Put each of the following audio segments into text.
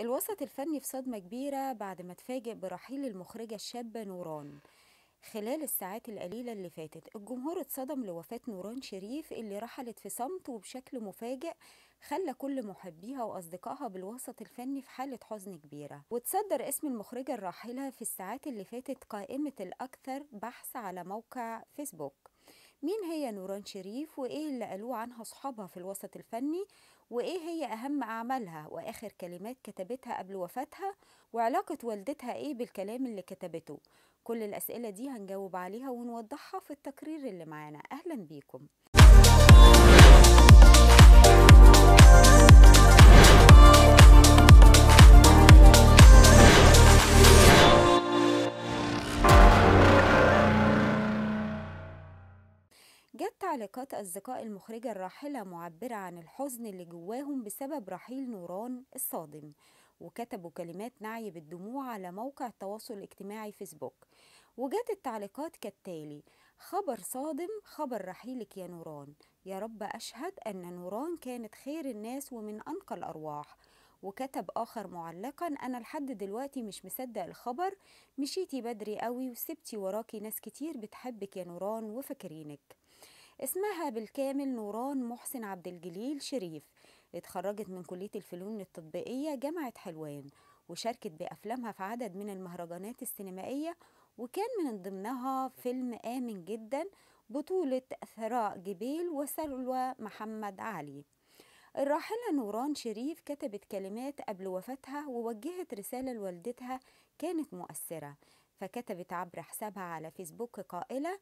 الوسط الفني في صدمة كبيرة بعد ما تفاجئ برحيل المخرجة الشابة نوران خلال الساعات القليلة اللي فاتت الجمهور اتصدم لوفاة نوران شريف اللي رحلت في صمت وبشكل مفاجئ خلى كل محبيها وأصدقائها بالوسط الفني في حالة حزن كبيرة وتصدر اسم المخرجة الراحلة في الساعات اللي فاتت قائمة الأكثر بحث على موقع فيسبوك مين هي نوران شريف وإيه اللي قالوه عنها صحابها في الوسط الفني وإيه هي أهم أعمالها وآخر كلمات كتبتها قبل وفاتها وعلاقة والدتها إيه بالكلام اللي كتبته كل الأسئلة دي هنجاوب عليها ونوضحها في التقرير اللي معانا أهلا بيكم تعليقات أصدقاء المخرجة الراحلة معبرة عن الحزن اللي جواهم بسبب رحيل نوران الصادم وكتبوا كلمات نعي بالدموع على موقع التواصل الاجتماعي فيسبوك وجات التعليقات كالتالي خبر صادم خبر رحيلك يا نوران يا رب أشهد أن نوران كانت خير الناس ومن أنقى الأرواح وكتب آخر معلقا أنا لحد دلوقتي مش مصدق الخبر مشيتي بدري قوي وسبتي وراكي ناس كتير بتحبك يا نوران وفاكرينك اسمها بالكامل نوران محسن عبد الجليل شريف اتخرجت من كلية الفنون التطبيقية جامعة حلوان وشاركت بأفلامها في عدد من المهرجانات السينمائية وكان من ضمنها فيلم آمن جدا بطولة ثراء جبيل وسلوى محمد علي الراحلة نوران شريف كتبت كلمات قبل وفاتها ووجهت رسالة لوالدتها كانت مؤثرة فكتبت عبر حسابها على فيسبوك قائلة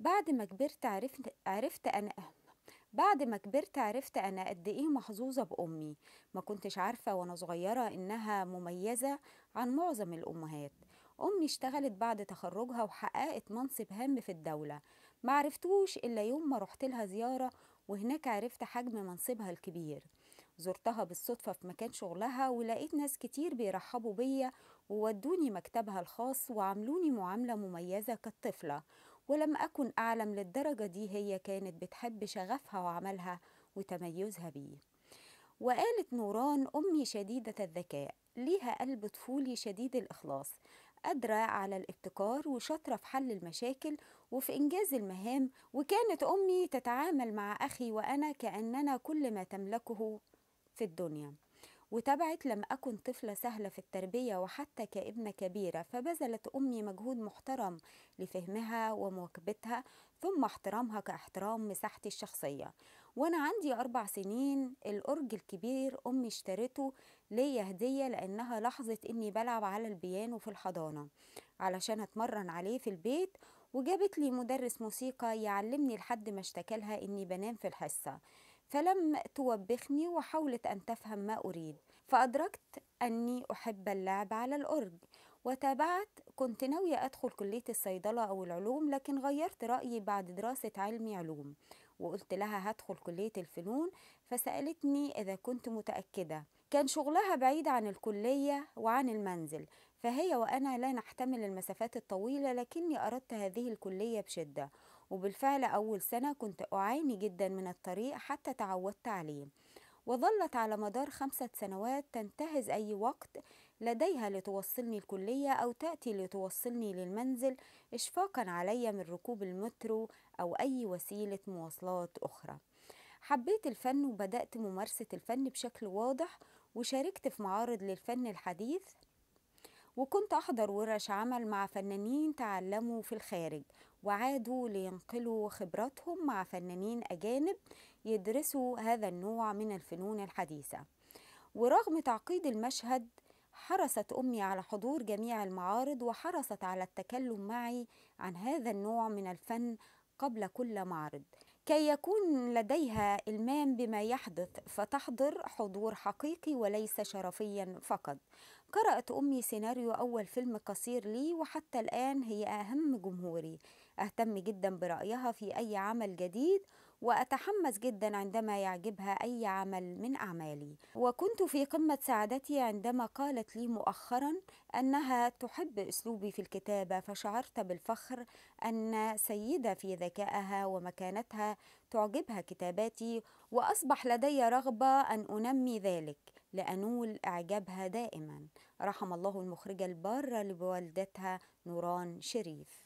بعد ما كبرت عرفت, عرفت أنا بعد ما كبرت عرفت أنا قد إيه محظوظة بأمي ما كنتش عارفة وأنا صغيرة إنها مميزة عن معظم الأمهات أمي اشتغلت بعد تخرجها وحققت منصب هام في الدولة ما عرفتوش إلا يوم ما رحت لها زيارة وهناك عرفت حجم منصبها الكبير زرتها بالصدفة في مكان شغلها ولقيت ناس كتير بيرحبوا بيا وودوني مكتبها الخاص وعملوني معاملة مميزة كالطفلة ولم أكن أعلم للدرجة دي هي كانت بتحب شغفها وعملها وتميزها بيه وقالت نوران أمي شديدة الذكاء ليها قلب طفولي شديد الإخلاص قادرة على الابتكار وشاطرة في حل المشاكل وفي إنجاز المهام وكانت أمي تتعامل مع أخي وأنا كأننا كل ما تملكه في الدنيا وتبعت لم أكن طفلة سهلة في التربية وحتى كابنة كبيرة فبذلت أمي مجهود محترم لفهمها ومواكبتها ثم احترامها كاحترام مساحتي الشخصية وأنا عندي أربع سنين الأرج الكبير أمي اشترته ليا هدية لأنها لاحظت إني بلعب على البيانو في الحضانة علشان أتمرن عليه في البيت وجابت لي مدرس موسيقى يعلمني لحد ما اشتكلها إني بنام في الحصة فلم توبخني وحاولت أن تفهم ما أريد فأدركت أني أحب اللعب على الأرج وتابعت كنت ناوية أدخل كلية الصيدلة أو العلوم لكن غيرت رأيي بعد دراسة علمي علوم وقلت لها هدخل كلية الفنون فسألتني إذا كنت متأكدة كان شغلها بعيد عن الكلية وعن المنزل فهي وأنا لا نحتمل المسافات الطويلة لكني أردت هذه الكلية بشدة وبالفعل أول سنة كنت أعاني جدا من الطريق حتى تعودت عليه وظلت على مدار خمسة سنوات تنتهز أي وقت لديها لتوصلني الكلية أو تأتي لتوصلني للمنزل إشفاقا علي من ركوب المترو أو أي وسيلة مواصلات أخرى حبيت الفن وبدأت ممارسة الفن بشكل واضح وشاركت في معارض للفن الحديث وكنت أحضر ورش عمل مع فنانين تعلموا في الخارج وعادوا لينقلوا خبراتهم مع فنانين أجانب يدرسوا هذا النوع من الفنون الحديثة ورغم تعقيد المشهد حرصت أمي على حضور جميع المعارض وحرصت على التكلم معي عن هذا النوع من الفن قبل كل معرض كي يكون لديها إلمام بما يحدث فتحضر حضور حقيقي وليس شرفيا فقط قرأت أمي سيناريو أول فيلم قصير لي وحتى الآن هي أهم جمهوري أهتم جدا برأيها في أي عمل جديد وأتحمس جدا عندما يعجبها أي عمل من أعمالي وكنت في قمة سعادتي عندما قالت لي مؤخرا أنها تحب أسلوبي في الكتابة فشعرت بالفخر أن سيدة في ذكائها ومكانتها تعجبها كتاباتي وأصبح لدي رغبة أن أنمي ذلك لأنول إعجابها دائما رحم الله المخرجة البارة لوالدتها نوران شريف